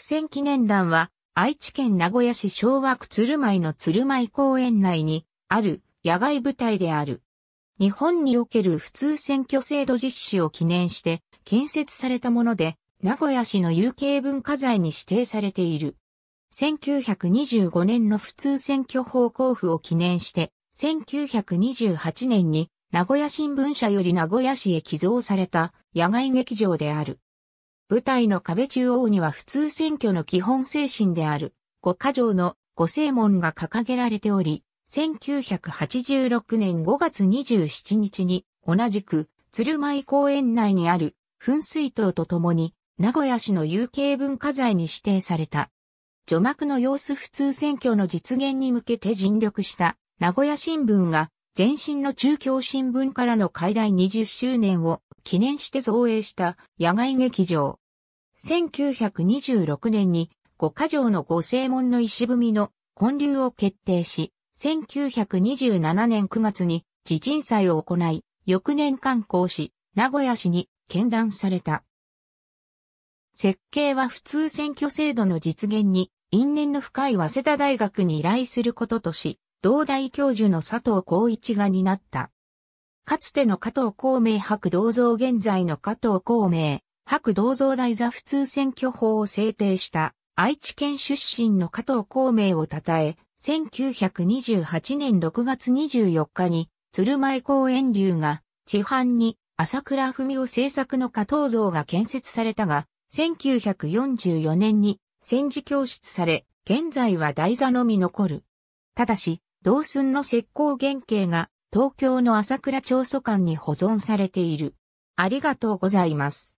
付箋記念団は、愛知県名古屋市昭和区鶴舞の鶴舞公園内にある野外部隊である。日本における普通選挙制度実施を記念して建設されたもので、名古屋市の有形文化財に指定されている。1925年の普通選挙法交付を記念して、1928年に名古屋新聞社より名古屋市へ寄贈された野外劇場である。舞台の壁中央には普通選挙の基本精神である、五箇条の五正門が掲げられており、1986年5月27日に、同じく、鶴舞公園内にある噴水塔とともに、名古屋市の有形文化財に指定された。除幕の様子普通選挙の実現に向けて尽力した、名古屋新聞が、前身の中京新聞からの解題20周年を記念して造営した野外劇場。1926年に五箇条の五正門の石踏みの建立を決定し、1927年9月に地鎮祭を行い、翌年観光し、名古屋市に見断された。設計は普通選挙制度の実現に因縁の深い早稲田大学に依頼することとし、同大教授の佐藤光一が担った。かつての加藤孔明白銅像現在の加藤孔明白銅像大座普通選挙法を制定した愛知県出身の加藤孔明を称え、1928年6月24日に鶴舞公園流が地藩に朝倉文夫制作の加藤像が建設されたが、1944年に戦時教室され、現在は台座のみ残る。ただし、同寸の石膏原型が東京の朝倉町祖館に保存されている。ありがとうございます。